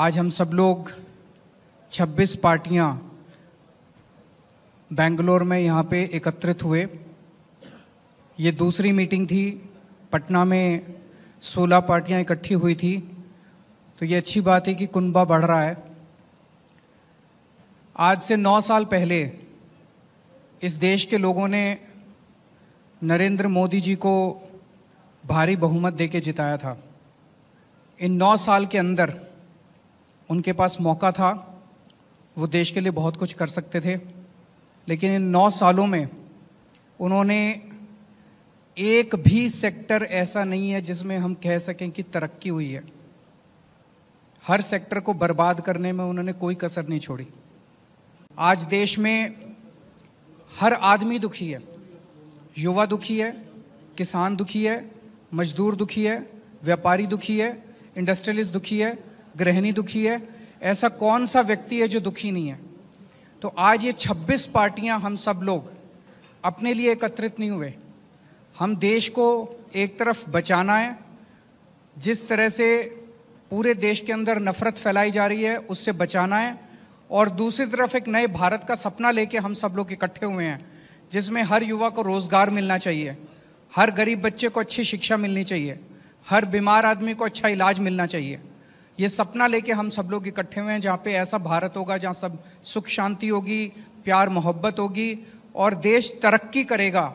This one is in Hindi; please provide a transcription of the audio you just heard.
आज हम सब लोग 26 पार्टियां बेंगलोर में यहाँ पे एकत्रित हुए ये दूसरी मीटिंग थी पटना में 16 पार्टियां इकट्ठी हुई थी तो ये अच्छी बात है कि कुनबा बढ़ रहा है आज से 9 साल पहले इस देश के लोगों ने नरेंद्र मोदी जी को भारी बहुमत देके जिताया था इन 9 साल के अंदर उनके पास मौका था वो देश के लिए बहुत कुछ कर सकते थे लेकिन इन नौ सालों में उन्होंने एक भी सेक्टर ऐसा नहीं है जिसमें हम कह सकें कि तरक्की हुई है हर सेक्टर को बर्बाद करने में उन्होंने कोई कसर नहीं छोड़ी आज देश में हर आदमी दुखी है युवा दुखी है किसान दुखी है मजदूर दुखी है व्यापारी दुखी है इंडस्ट्रियलिस्ट दुखी है गृहिणी दुखी है ऐसा कौन सा व्यक्ति है जो दुखी नहीं है तो आज ये 26 पार्टियां हम सब लोग अपने लिए एकत्रित नहीं हुए हम देश को एक तरफ बचाना है जिस तरह से पूरे देश के अंदर नफरत फैलाई जा रही है उससे बचाना है और दूसरी तरफ एक नए भारत का सपना लेके हम सब लोग इकट्ठे हुए हैं जिसमें हर युवा को रोज़गार मिलना चाहिए हर गरीब बच्चे को अच्छी शिक्षा मिलनी चाहिए हर बीमार आदमी को अच्छा इलाज मिलना चाहिए ये सपना लेके हम सब लोग इकट्ठे हुए हैं जहाँ पे ऐसा भारत होगा जहाँ सब सुख शांति होगी प्यार मोहब्बत होगी और देश तरक्की करेगा